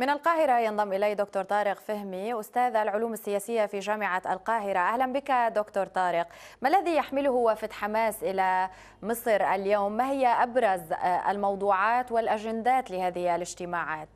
من القاهرة ينضم إلي دكتور طارق فهمي أستاذ العلوم السياسية في جامعة القاهرة أهلا بك دكتور طارق ما الذي يحمله وفد حماس إلى مصر اليوم ما هي أبرز آه، الموضوعات والأجندات لهذه الاجتماعات؟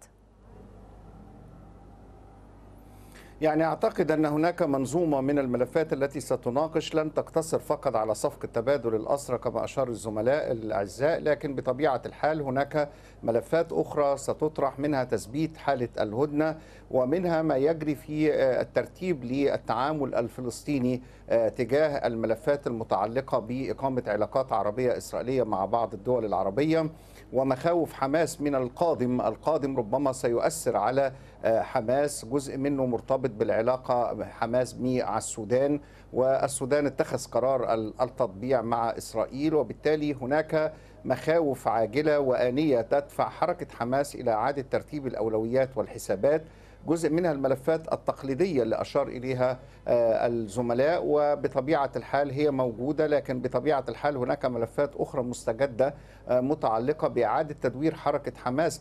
يعني أعتقد أن هناك منظومة من الملفات التي ستناقش لن تقتصر فقط على صفقة تبادل الأسرى كما أشار الزملاء الأعزاء لكن بطبيعة الحال هناك ملفات أخرى ستطرح منها تثبيت حالة الهدنة ومنها ما يجري في آه، الترتيب للتعامل الفلسطيني آه، تجاه الملفات المتعلقة بإقامة علاقات عربية إسرائيلية مع بعض الدول العربية ومخاوف حماس من القادم القادم ربما سيؤثر على حماس جزء منه مرتبط بالعلاقة حماس مع السودان والسودان اتخذ قرار التطبيع مع إسرائيل وبالتالي هناك مخاوف عاجلة وآنية تدفع حركة حماس إلى إعادة ترتيب الأولويات والحسابات جزء منها الملفات التقليديه اللي اشار اليها آه، الزملاء وبطبيعه الحال هي موجوده لكن بطبيعه الحال هناك ملفات اخرى مستجده آه، متعلقه باعاده تدوير حركه حماس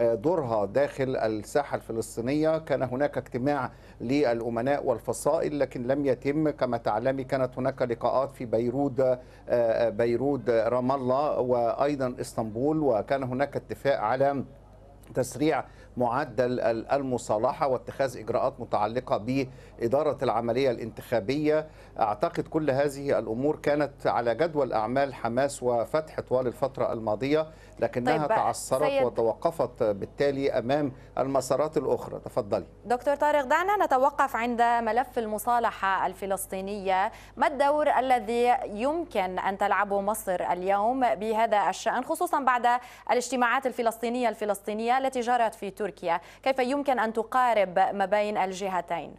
دورها داخل الساحه الفلسطينيه كان هناك اجتماع للامناء والفصائل لكن لم يتم كما تعلمي كانت هناك لقاءات في بيروت آه، آه، بيروت رام الله وايضا اسطنبول وكان هناك اتفاق على تسريع معدل المصالحه واتخاذ اجراءات متعلقه باداره العمليه الانتخابيه اعتقد كل هذه الامور كانت على جدول اعمال حماس وفتح طوال الفتره الماضيه لكنها طيب تعثرت وتوقفت بالتالي امام المسارات الاخرى تفضلي دكتور طارق دعنا نتوقف عند ملف المصالحه الفلسطينيه ما الدور الذي يمكن ان تلعبه مصر اليوم بهذا الشان خصوصا بعد الاجتماعات الفلسطينيه الفلسطينيه التي جرت في تركيا كيف يمكن أن تقارب ما بين الجهتين؟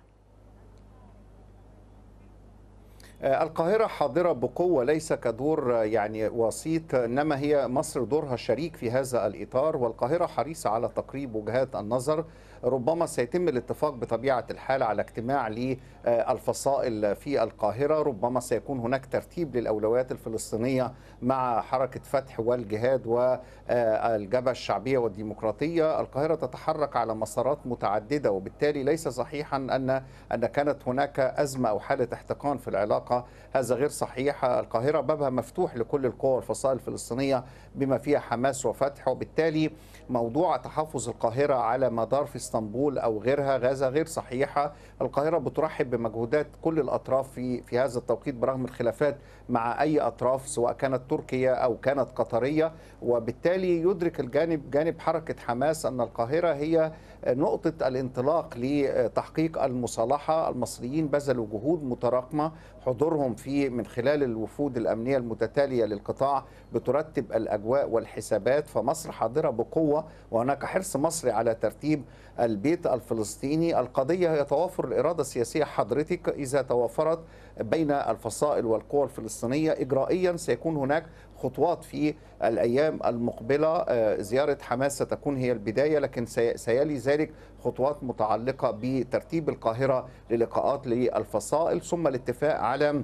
آه، القاهرة حاضرة بقوة ليس كدور آه، يعني وسيط إنما هي مصر دورها شريك في هذا الإطار والقاهرة حريصة على تقريب وجهات النظر ربما سيتم الاتفاق بطبيعة الحال على اجتماع للفصائل في القاهرة ربما سيكون هناك ترتيب للأولويات الفلسطينية مع حركة فتح والجهاد والجبهة الشعبية والديمقراطية القاهرة تتحرك على مسارات متعددة وبالتالي ليس صحيحا أن أن كانت هناك أزمة أو حالة احتقان في العلاقة هذا غير صحيح القاهرة بابها مفتوح لكل القوى والفصائل الفلسطينية بما فيها حماس وفتح وبالتالي موضوع تحفظ القاهرة على مدار فلسطين اسطنبول او غيرها غزه غير صحيحه القاهره بترحب بمجهودات كل الاطراف في في هذا التوقيت برغم الخلافات مع اي اطراف سواء كانت تركيا او كانت قطريه وبالتالي يدرك الجانب جانب حركه حماس ان القاهره هي نقطه الانطلاق لتحقيق المصالحه المصريين بذلوا جهود متراكمه حضورهم في من خلال الوفود الامنيه المتتاليه للقطاع بترتب الاجواء والحسابات فمصر حاضره بقوه وهناك حرص مصري على ترتيب البيت الفلسطيني القضية هي توافر الإرادة السياسية حضرتك إذا توافرت بين الفصائل والقوى الفلسطينية إجرائيا سيكون هناك خطوات في الأيام المقبلة آه، زيارة حماس ستكون هي البداية لكن سيلي ذلك خطوات متعلقة بترتيب القاهرة للقاءات للفصائل ثم الاتفاق على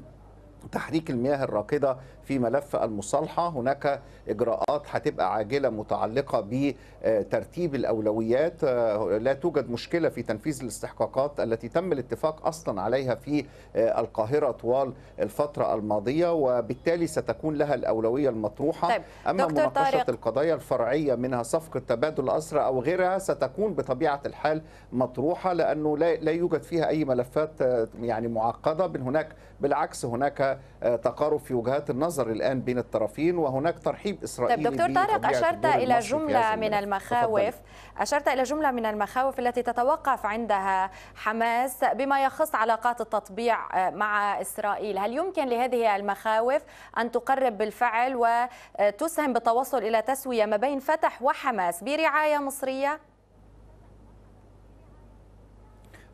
تحريك المياه الراكدة في ملف المصالحة هناك إجراءات هتبقى عاجلة متعلقة بترتيب الأولويات لا توجد مشكلة في تنفيذ الاستحقاقات التي تم الاتفاق أصلا عليها في القاهرة طوال الفترة الماضية وبالتالي ستكون لها الأولوية المطروحة طيب. أما مناقشة طارق. القضايا الفرعية منها صفقة تبادل الأسرة أو غيرها ستكون بطبيعة الحال مطروحة لأنه لا يوجد فيها أي ملفات يعني معقدة بل هناك بالعكس هناك آه، تقارب في وجهات النظر الآن بين الطرفين وهناك ترحيب إسرائيلي طيب دكتور طارق أشرت إلى جملة من المخاوف تفضل. أشرت إلى جملة من المخاوف التي تتوقف عندها حماس بما يخص علاقات التطبيع آه، مع إسرائيل هل يمكن لهذه المخاوف أن تقرب بالفعل وتسهم بالتوصل إلى تسوية ما بين فتح وحماس برعاية مصرية؟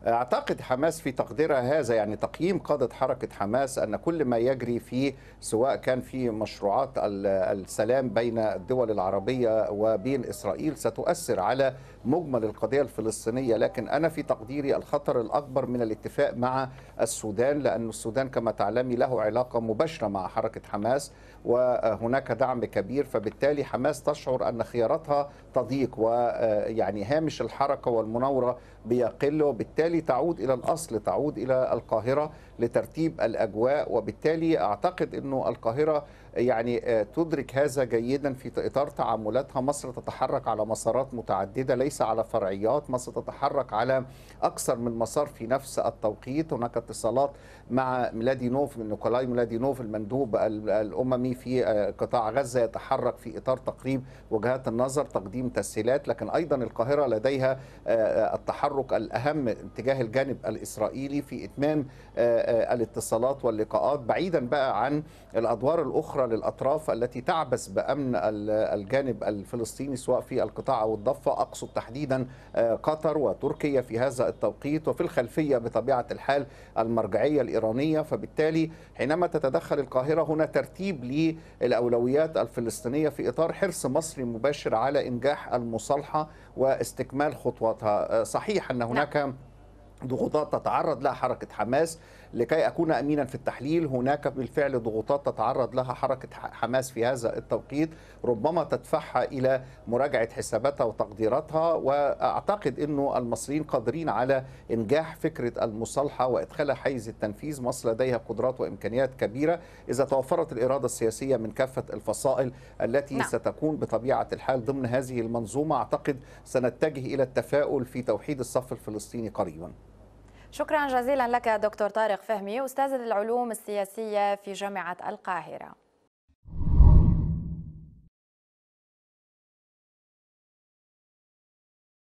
اعتقد حماس في تقديرها هذا يعني تقييم قاده حركه حماس ان كل ما يجري في سواء كان في مشروعات السلام بين الدول العربيه وبين اسرائيل ستؤثر على مجمل القضيه الفلسطينيه لكن انا في تقديري الخطر الاكبر من الاتفاق مع السودان لان السودان كما تعلمي له علاقه مباشره مع حركه حماس وهناك دعم كبير فبالتالي حماس تشعر ان خياراتها تضيق ويعني هامش الحركه والمناوره بيقل وبالتالي وبالتالي تعود إلى الأصل تعود إلى القاهرة لترتيب الأجواء وبالتالي أعتقد أنه القاهرة يعني آه، تدرك هذا جيدا في إطار تعاملاتها مصر تتحرك على مسارات متعددة ليس على فرعيات مصر تتحرك على أكثر من مسار في نفس التوقيت هناك اتصالات مع ميلادي نوف من نيكولاي ميلادي نوف المندوب الأممي في آه، قطاع غزة يتحرك في إطار تقريب وجهات النظر تقديم تسهيلات لكن أيضا القاهرة لديها آه، التحرك الأهم تجاه الجانب الإسرائيلي في إتمام آه، آه، الاتصالات واللقاءات بعيدا بقى عن الأدوار الأخرى للأطراف التي تعبث بأمن الجانب الفلسطيني سواء في القطاع أو الضفة أقصد تحديدا آه، قطر وتركيا في هذا التوقيت وفي الخلفية بطبيعة الحال المرجعية الإيرانية فبالتالي حينما تتدخل القاهرة هنا ترتيب للأولويات الفلسطينية في إطار حرص مصري مباشر على إنجاح المصالحة واستكمال خطواتها صحيح أن هناك نعم. ضغوطات تتعرض لها حركة حماس لكي أكون أمينا في التحليل هناك بالفعل ضغوطات تتعرض لها حركة حماس في هذا التوقيت ربما تدفعها إلى مراجعة حساباتها وتقديراتها وأعتقد أنه المصريين قادرين على إنجاح فكرة المصالحة وإدخالها حيز التنفيذ مصر لديها قدرات وإمكانيات كبيرة إذا توفرت الإرادة السياسية من كافة الفصائل التي نعم. ستكون بطبيعة الحال ضمن هذه المنظومة أعتقد سنتجه إلى التفاؤل في توحيد الصف الفلسطيني قريباً شكرا جزيلا لك دكتور طارق فهمي أستاذ العلوم السياسية في جامعة القاهرة